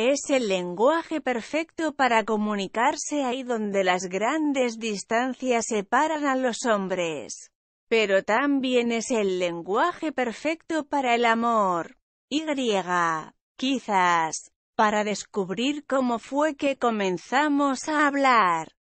Es el lenguaje perfecto para comunicarse ahí donde las grandes distancias separan a los hombres. Pero también es el lenguaje perfecto para el amor. Y. Quizás. Para descubrir cómo fue que comenzamos a hablar.